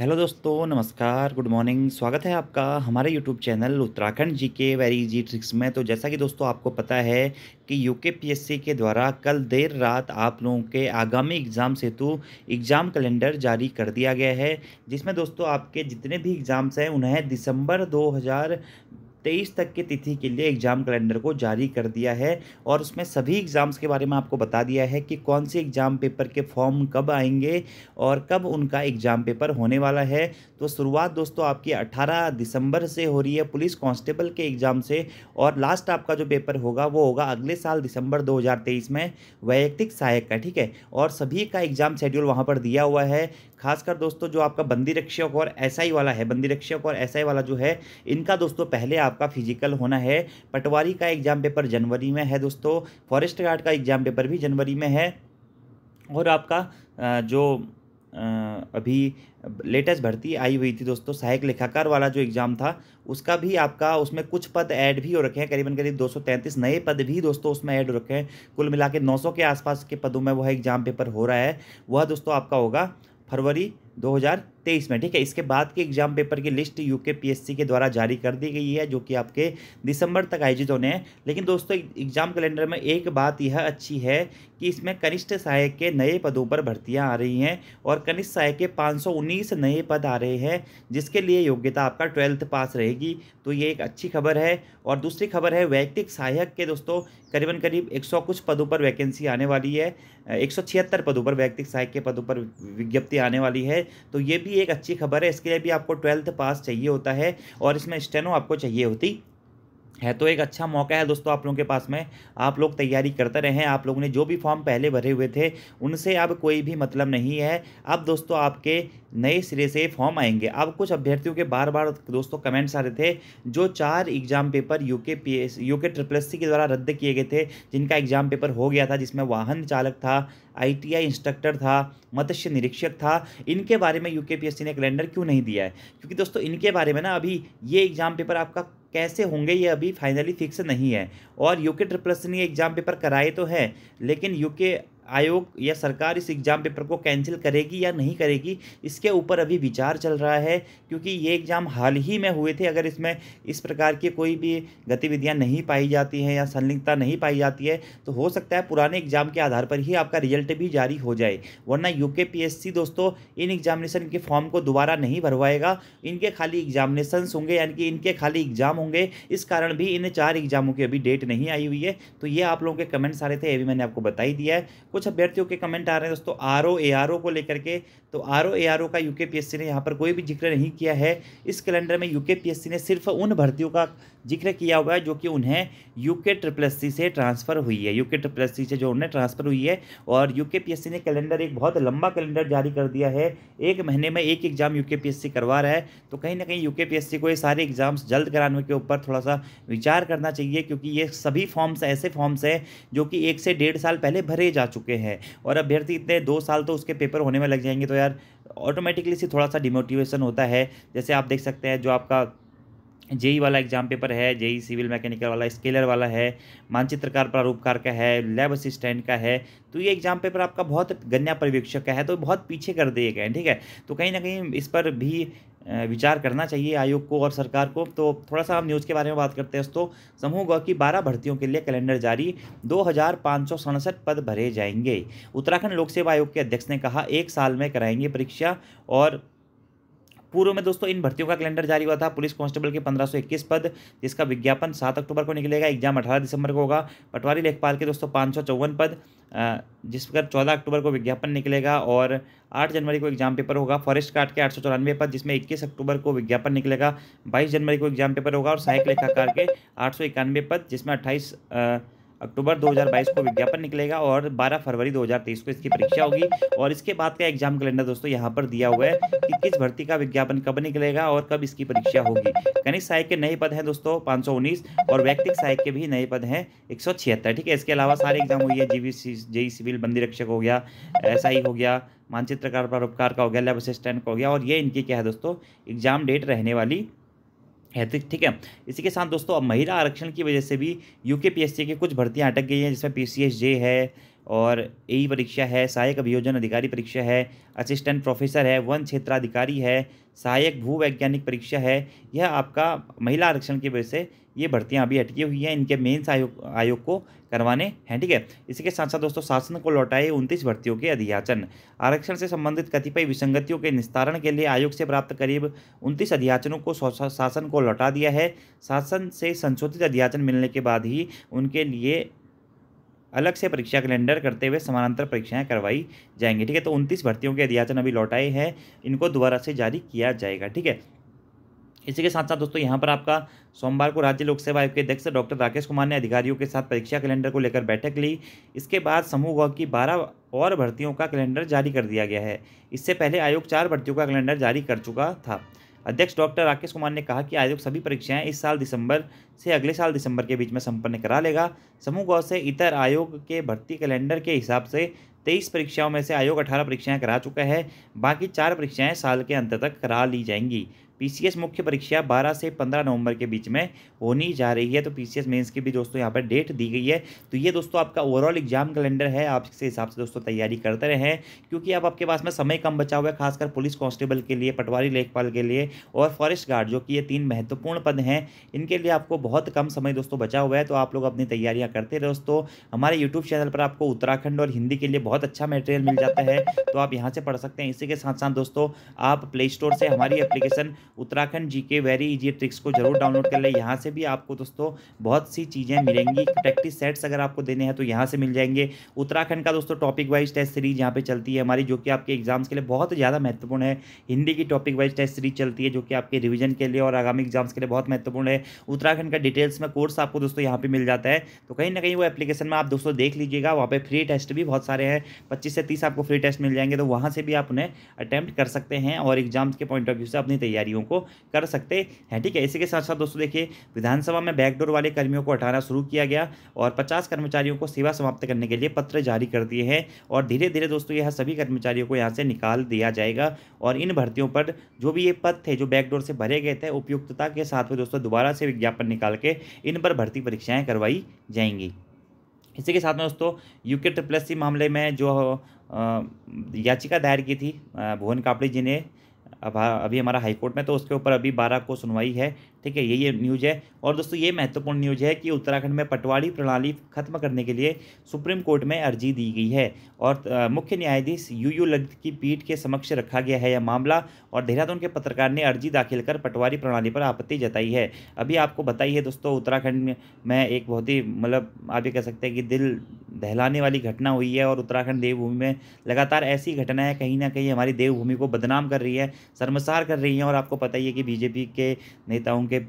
hello दोस्तों नमस्कार good morning स्वागत है आपका हमारे यूट्यूब चैनल उत्तराखंड जी के वेरी जी ट्रिक्स में तो जैसा कि दोस्तों आपको पता है कि यूके पीएससी के द्वारा कल देर रात आप लोगों के आगामी एग्ज़ाम सेतु एग्ज़ाम कैलेंडर जारी कर दिया गया है जिसमें दोस्तों आपके जितने भी एग्ज़ाम्स हैं उन्हें दिसंबर दो तेईस तक की तिथि के लिए एग्ज़ाम कैलेंडर को जारी कर दिया है और उसमें सभी एग्ज़ाम्स के बारे में आपको बता दिया है कि कौन से एग्ज़ाम पेपर के फॉर्म कब आएंगे और कब उनका एग्ज़ाम पेपर होने वाला है तो शुरुआत दोस्तों आपकी 18 दिसंबर से हो रही है पुलिस कांस्टेबल के एग्ज़ाम से और लास्ट आपका जो पेपर होगा वो होगा अगले साल दिसंबर दो में वैयक्तिक सहायक का ठीक है और सभी का एग्ज़ाम शेड्यूल वहाँ पर दिया हुआ है खासकर दोस्तों जो आपका बंदी रक्षक और एसआई वाला है बंदी रक्षक और एसआई वाला जो है इनका दोस्तों पहले आप आपका फिजिकल होना है पटवारी का एग्ज़ाम पेपर जनवरी में है दोस्तों फॉरेस्ट गार्ड का एग्ज़ाम पेपर भी जनवरी में है और आपका जो अभी लेटेस्ट भर्ती आई हुई थी दोस्तों सहायक लेखाकार वाला जो एग्ज़ाम था उसका भी आपका उसमें कुछ पद ऐड भी हो रखे हैं करीबन करीब 233 नए पद भी दोस्तों उसमें ऐड हो रखे हैं कुल मिला के 900 के आसपास के पदों में वह एग्ज़ाम पेपर हो रहा है वह दोस्तों आपका होगा फरवरी तेईस में ठीक है इसके बाद के एग्जाम पेपर की लिस्ट यूके पीएससी के द्वारा जारी कर दी गई है जो कि आपके दिसंबर तक आयोजित होने हैं लेकिन दोस्तों एग्जाम कैलेंडर में एक बात यह अच्छी है कि इसमें कनिष्ठ सहायक के नए पदों पर भर्तियां आ रही हैं और कनिष्ठ सहायक के 519 नए पद आ रहे हैं जिसके लिए योग्यता आपका ट्वेल्थ पास रहेगी तो ये एक अच्छी खबर है और दूसरी खबर है वैयक्तिक सहायक के दोस्तों करीबन करीब एक कुछ पदों पर वैकेंसी आने वाली है एक पदों पर वैयक्तिक सहायक के पदों पर विज्ञप्ति आने वाली है तो ये भी एक अच्छी खबर है इसके लिए भी आपको ट्वेल्थ पास चाहिए होता है और इसमें स्टेनो आपको चाहिए होती है तो एक अच्छा मौका है दोस्तों आप लोगों के पास में आप लोग तैयारी करते रहें आप लोगों ने जो भी फॉर्म पहले भरे हुए थे उनसे अब कोई भी मतलब नहीं है अब दोस्तों आपके नए सिरे से फॉर्म आएंगे अब कुछ अभ्यर्थियों के बार बार दोस्तों कमेंट्स आ रहे थे जो चार exam paper UK U K triple S के द्वारा रद्द किए गए थे जिनका एग्जाम पेपर हो गया था जिसमें वाहन चालक था आई इंस्ट्रक्टर था मत्स्य निरीक्षक था इनके बारे में यू ने कैलेंडर क्यों नहीं दिया है क्योंकि दोस्तों इनके बारे में ना अभी ये एग्ज़ाम पेपर आपका कैसे होंगे ये अभी फाइनली फिक्स नहीं है और यूके ट्रिपल्स ने एग्ज़ाम पेपर कराए तो है लेकिन यूके आयोग या सरकार इस एग्ज़ाम पेपर को कैंसिल करेगी या नहीं करेगी इसके ऊपर अभी विचार चल रहा है क्योंकि ये एग्ज़ाम हाल ही में हुए थे अगर इसमें इस प्रकार की कोई भी गतिविधियाँ नहीं पाई जाती हैं या संलिग्धता नहीं पाई जाती है तो हो सकता है पुराने एग्ज़ाम के आधार पर ही आपका रिजल्ट भी जारी हो जाए वरना यू दोस्तों इन एग्जामिनेशन के फॉर्म को दोबारा नहीं भरवाएगा इनके खाली एग्जामिनेशन होंगे यानी कि इनके खाली एग्ज़ाम होंगे इस कारण भी इन चार एग्ज़ामों की अभी डेट नहीं आई हुई है तो ये आप लोगों के कमेंट्स आ रहे थे ये भी मैंने आपको बताई दिया है कुछ अभ्यर्थियों के कमेंट आ रहे हैं दोस्तों R O A R O को लेकर के तो R O A R O का यू के पी एस सी ने यहाँ पर कोई भी जिक्र नहीं किया है इस कैलेंडर में यू के पी एस सी ने सिर्फ उन भर्तियों का जिक्र किया हुआ है जो कि उन्हें you K triple S C से ट्रांसफ़र हुई है you K triple S C से जो उन्हें ट्रांसफ़र हुई है और यू के पी एस सी ने कैलेंडर एक बहुत लंबा कैलेंडर जारी कर दिया है एक महीने में एक exam U K P S C करवा रहा है तो कहीं ना कहीं यू के पी एस सी को ये सारे एग्ज़ाम्स जल्द कराने के ऊपर थोड़ा सा विचार करना चाहिए क्योंकि ये सभी फॉर्म्स ऐसे फॉर्म्स हैं जो कि एक से डेढ़ साल पहले भरे जा चुके चुके हैं और अभ्यर्थी इतने दो साल तो उसके पेपर होने में लग जाएंगे तो यार ऑटोमेटिकली से थोड़ा सा डिमोटिवेशन होता है जैसे आप देख सकते हैं जो आपका जेई वाला एग्जाम पेपर है जेई सिविल मैकेनिकल वाला स्केलर वाला है मानचित्रकार प्रारूपकार का है लैब असिस्टेंट का है तो ये एग्जाम पेपर आपका बहुत गन्या पर्यवेक्षक का है तो बहुत पीछे कर दिए गए ठीक है तो कहीं ना कहीं इस पर भी विचार करना चाहिए आयोग को और सरकार को तो थोड़ा सा हम न्यूज़ के बारे में बात करते हैं दोस्तों समूह ग की बारह भर्तियों के लिए कैलेंडर जारी दो पद भरे जाएंगे उत्तराखंड लोक सेवा आयोग के अध्यक्ष ने कहा एक साल में कराएंगे परीक्षा और पूर्व में दोस्तों इन भर्तियों का कैलेंडर जारी हुआ था पुलिस कांस्टेबल के 1521 पद जिसका विज्ञापन 7 अक्टूबर को निकलेगा एग्जाम 18 दिसंबर को होगा पटवारी लेखपाल के दोस्तों पाँच पद जिस पर चौदह अक्टूबर को विज्ञापन निकलेगा और आठ जनवरी को एग्जाम पेपर होगा फॉरेस्ट कार्ड के आठ सौ चौरानवे पद जिसमें इक्कीस अक्टूबर को विज्ञापन निकलेगा बाईस जनवरी को एग्जाम पेपर होगा और सहायक लेखाकार के आठ सौ इक्यानवे पद जिसमें अट्ठाईस अक्टूबर 2022 को विज्ञापन निकलेगा और 12 फरवरी 2023 को इसकी परीक्षा होगी और इसके बाद का एग्जाम कैलेंडर दोस्तों यहाँ पर दिया हुआ है कि किस भर्ती का विज्ञापन कब निकलेगा और कब इसकी परीक्षा होगी गणित सहायक के नए पद हैं दोस्तों पाँच और व्यक्तिक सहायक के भी नए पद हैं एक ठीक है इसके अलावा सारे एग्जाम हुई है जीवी जेई सिविल बंदी रक्षक हो गया एस हो गया मानचित्रकार परोपकार का हो गया लैब असिस्टेंट का हो गया और ये इनकी क्या है दोस्तों एग्जाम डेट रहने वाली हेतु तो ठीक है इसी के साथ दोस्तों अब महिला आरक्षण की वजह से भी यूके पीएससी की कुछ भर्तियां अटक गई हैं जिसमें जे है और ए e परीक्षा है सहायक अभियोजन अधिकारी परीक्षा है असिस्टेंट प्रोफेसर है वन क्षेत्राधिकारी है सहायक भूवैज्ञानिक परीक्षा है यह आपका महिला आरक्षण की वजह से ये भर्तियाँ अभी अटकी हुई हैं इनके मेन्स आयोग आयोग को करवाने हैं ठीक है इसी के साथ साथ दोस्तों शासन को लौटाए उनतीस भर्तियों के अधियाचन आरक्षण से संबंधित कतिपय विसंगतियों के निस्तारण के लिए आयोग से प्राप्त करीब उनतीस अध्याचनों को शासन को लौटा दिया है शासन से संशोधित अध्याचन मिलने के बाद ही उनके लिए अलग से परीक्षा कैलेंडर करते हुए समानांतर परीक्षाएं करवाई जाएंगी ठीक है तो उनतीस भर्तियों के अध्याचन अभी लौटाए हैं इनको दोबारा से जारी किया जाएगा ठीक है इसी के साथ साथ दोस्तों यहाँ पर आपका सोमवार को राज्य लोक सेवा आयोग के अध्यक्ष डॉक्टर राकेश कुमार ने अधिकारियों के साथ परीक्षा कैलेंडर को लेकर बैठक ली इसके बाद समूह ग की बारह और भर्तियों का कैलेंडर जारी कर दिया गया है इससे पहले आयोग चार भर्तियों का कैलेंडर जारी कर चुका था अध्यक्ष डॉक्टर राकेश कुमार ने कहा कि आयोग सभी परीक्षाएं इस साल दिसंबर से अगले साल दिसंबर के बीच में संपन्न करा लेगा समूह गौ से इतर आयोग के भर्ती कैलेंडर के हिसाब से तेईस परीक्षाओं में से आयोग अठारह परीक्षाएं करा चुका है बाकी चार परीक्षाएं साल के अंत तक करा ली जाएंगी पीसीएस मुख्य परीक्षा 12 से 15 नवंबर के बीच में होनी जा रही है तो पीसीएस मेंस की भी दोस्तों यहाँ पर डेट दी गई है तो ये दोस्तों आपका ओवरऑल एग्जाम कैलेंडर है आप इसके हिसाब से दोस्तों तैयारी करते रहें क्योंकि अब आपके पास में समय कम बचा हुआ है खासकर पुलिस कांस्टेबल के लिए पटवारी लेखपाल के लिए और फॉरेस्ट गार्ड जो कि ये तीन महत्वपूर्ण पद हैं इनके लिए आपको बहुत कम समय दोस्तों बचा हुआ है तो आप लोग अपनी तैयारियाँ करते रहे दोस्तों हमारे यूट्यूब चैनल पर आपको उत्तराखंड और हिंदी के लिए बहुत अच्छा मटेरियल मिल जाता है तो आप यहाँ से पढ़ सकते हैं इसी के साथ साथ दोस्तों आप प्ले स्टोर से हमारी एप्लीकेशन उत्तराखंड जी के वेरी इजी ट्रिक्स को जरूर डाउनलोड कर ले यहाँ से भी आपको दोस्तों बहुत सी चीज़ें मिलेंगी प्रैक्टिस सेट्स अगर आपको देने हैं तो यहाँ से मिल जाएंगे उत्तराखंड का दोस्तों टॉपिक वाइज टेस्ट सीरीज यहाँ पर चलती है हमारी जो कि आपके एग्जाम्स के लिए बहुत ज़्यादा महत्वपूर्ण है हिंदी की टॉपिक वाइज टेस्ट सीरीज चलती है जो कि आपके रिविजन के लिए और आगामी एग्जाम्स के लिए बहुत महत्वपूर्ण है उत्तराखंड का डिटेल्स में कोर्स आपको दोस्तों यहाँ पर मिल जाता है तो कहीं ना कहीं वो एप्लीकेशन में आप दोस्तों देख लीजिएगा वहाँ पर फ्री टेस्ट भी बहुत सारे हैं पच्चीस से तीस आपको फ्री टेस्ट मिल जाएंगे तो वहाँ से भी आप उन्हें अटैम्प्ट कर सकते हैं और एग्जाम्स के पॉइंट ऑफ व्यू से अपनी तैयारियों को कर सकते हैं ठीक है इसी के साथ साथ दोस्तों देखिए विधानसभा में बैकडोर वाले कर्मियों को हटाना शुरू किया गया और पचास कर्मचारियों को सेवा समाप्त करने के लिए पत्र जारी कर दिए हैं और धीरे धीरे दोस्तों यह सभी कर्मचारियों को यहाँ से निकाल दिया जाएगा और इन भर्तियों पर जो भी ये पद थे जो बैकडोर से भरे गए थे उपयुक्तता के साथ में दोस्तों दोबारा से विज्ञापन निकाल के इन पर भर्ती परीक्षाएँ करवाई जाएंगी इसी के साथ में दोस्तों यूके ट्रिप्लस सी मामले में जो याचिका दायर की थी भुवन कापड़ी जी ने अब हाँ, अभी हमारा हाई कोर्ट में तो उसके ऊपर अभी बारह को सुनवाई है ठीक है ये ये न्यूज है और दोस्तों ये महत्वपूर्ण न्यूज है कि उत्तराखंड में पटवारी प्रणाली खत्म करने के लिए सुप्रीम कोर्ट में अर्जी दी गई है और मुख्य न्यायाधीश यू यू ललित की पीठ के समक्ष रखा गया है यह मामला और देहरादून के पत्रकार ने अर्जी दाखिल कर पटवारी प्रणाली पर आपत्ति जताई है अभी आपको बताइए दोस्तों उत्तराखंड में एक बहुत ही मतलब आप ये कह सकते हैं कि दिल दहलाने वाली घटना हुई है और उत्तराखंड देवभूमि में लगातार ऐसी घटनाएं कहीं ना कहीं हमारी देवभूमि को बदनाम कर रही है शर्मसार कर रही हैं और आपको पता ही है कि बीजेपी के नेताओं के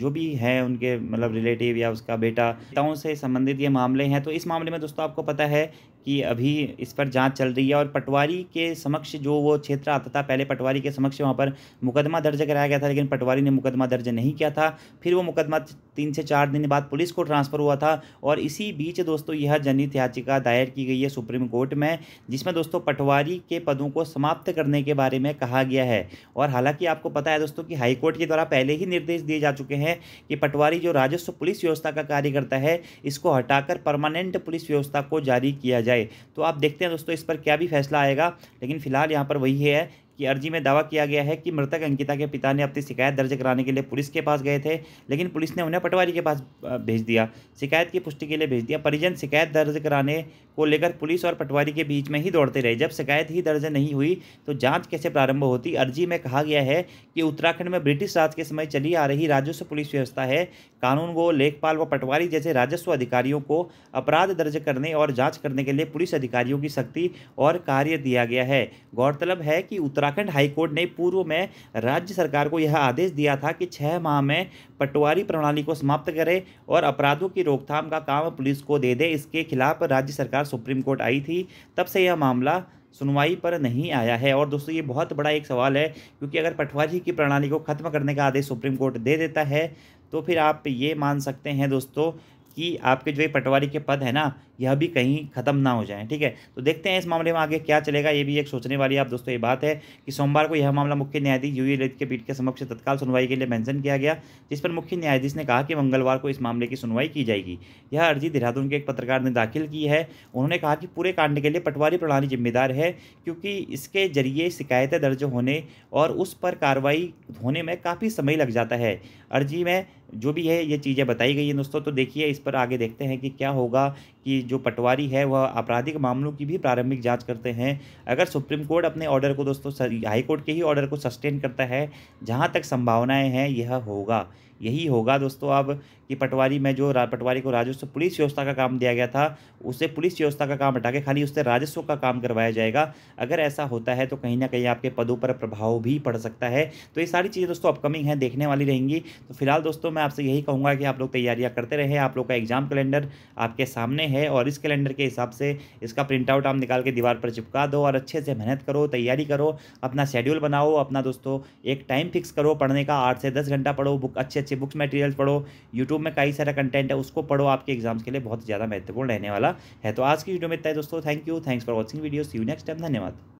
जो भी हैं उनके मतलब रिलेटिव या उसका बेटा नेताओं से संबंधित ये मामले हैं तो इस मामले में दोस्तों आपको पता है कि अभी इस पर जांच चल रही है और पटवारी के समक्ष जो वो क्षेत्र आता था पहले पटवारी के समक्ष वहाँ पर मुकदमा दर्ज कराया गया था लेकिन पटवारी ने मुकदमा दर्ज नहीं किया था फिर वो मुकदमा तीन से चार दिन बाद पुलिस को ट्रांसफ़र हुआ था और इसी बीच दोस्तों यह जनहित याचिका दायर की गई है सुप्रीम कोर्ट में जिसमें दोस्तों पटवारी के पदों को समाप्त करने के बारे में कहा गया है और हालांकि आपको पता है दोस्तों कि हाईकोर्ट के द्वारा पहले ही निर्देश दिए जा चुके हैं कि पटवारी जो राजस्व पुलिस व्यवस्था का कार्य करता है इसको हटाकर परमानेंट पुलिस व्यवस्था को जारी किया जाए जाए तो आप देखते हैं दोस्तों इस पर क्या भी फैसला आएगा लेकिन फिलहाल यहाँ पर वही है कि अर्जी में दावा किया गया है कि मृतक अंकिता के पिता ने अपनी शिकायत दर्ज कराने के लिए पुलिस के पास गए थे लेकिन पुलिस ने उन्हें पटवारी के पास भेज दिया शिकायत की पुष्टि के लिए भेज दिया परिजन शिकायत दर्ज कराने को लेकर पुलिस और पटवारी के बीच में ही दौड़ते रहे जब शिकायत ही दर्ज नहीं हुई तो जांच कैसे प्रारंभ होती अर्जी में कहा गया है कि उत्तराखंड में ब्रिटिश राज के समय चली आ रही राजस्व पुलिस व्यवस्था है कानून वो लेखपाल व पटवारी जैसे राजस्व अधिकारियों को अपराध दर्ज करने और जाँच करने के लिए पुलिस अधिकारियों की सख्ती और कार्य दिया गया है गौरतलब है कि उत्तराखंड हाईकोर्ट ने पूर्व में राज्य सरकार को यह आदेश दिया था कि छः माह में पटवारी प्रणाली को समाप्त करे और अपराधों की रोकथाम का काम पुलिस को दे दे इसके खिलाफ राज्य सरकार बार सुप्रीम कोर्ट आई थी तब से यह मामला सुनवाई पर नहीं आया है और दोस्तों ये बहुत बड़ा एक सवाल है क्योंकि अगर पटवारी की प्रणाली को ख़त्म करने का आदेश सुप्रीम कोर्ट दे देता है तो फिर आप ये मान सकते हैं दोस्तों कि आपके जो ये पटवारी के पद है ना यह भी कहीं ख़त्म ना हो जाए ठीक है तो देखते हैं इस मामले में आगे क्या चलेगा ये भी एक सोचने वाली आप दोस्तों ये बात है कि सोमवार को यह मामला मुख्य न्यायाधीश यू ललित के पीठ के समक्ष तत्काल सुनवाई के लिए मेंशन किया गया जिस पर मुख्य न्यायाधीश ने कहा कि मंगलवार को इस मामले की सुनवाई की जाएगी यह अर्जी देहरादून के एक पत्रकार ने दाखिल की है उन्होंने कहा कि पूरे कांड के लिए पटवारी प्रणाली जिम्मेदार है क्योंकि इसके जरिए शिकायतें दर्ज होने और उस पर कार्रवाई होने में काफ़ी समय लग जाता है अर्जी में जो भी है ये चीज़ें बताई गई हैं दोस्तों तो देखिए इस पर आगे देखते हैं कि क्या होगा कि जो पटवारी है वह आपराधिक मामलों की भी प्रारंभिक जांच करते हैं अगर सुप्रीम कोर्ट अपने ऑर्डर को दोस्तों हाई कोर्ट के ही ऑर्डर को सस्टेन करता है जहां तक संभावनाएं हैं यह होगा यही होगा दोस्तों अब कि पटवारी में जो पटवारी को राजस्व पुलिस व्यवस्था का काम दिया गया था उसे पुलिस व्यवस्था का काम हटा के खाली उससे राजस्व का काम करवाया जाएगा अगर ऐसा होता है तो कहीं ना कहीं आपके पदों पर प्रभाव भी पड़ सकता है तो ये सारी चीज़ें दोस्तों अपकमिंग हैं देखने वाली रहेंगी तो फिलहाल दोस्तों मैं आपसे यही कहूँगा कि आप लोग तैयारियाँ करते रहें आप लोग का एग्ज़ाम कैलेंडर आपके सामने है और इस कैलेंडर के हिसाब से इसका प्रिंट आउट आप निकाल के दीवार पर चिपका दो और अच्छे से मेहनत करो तैयारी करो अपना शेड्यूल बनाओ अपना दोस्तों एक टाइम फिक्स करो पढ़ने का आठ से दस घंटा पढ़ो बुक अच्छे अच्छे अच्छे बुक्स मटेरियल्स पढ़ो यूट्यूब में कई सारा कंटेंट है उसको पढ़ो आपके एग्जाम्स के लिए बहुत ज़्यादा महत्वपूर्ण रहने वाला है तो आज की वीडियो में इतना है दोस्तों thank you thanks for watching video see you next time धन्यवाद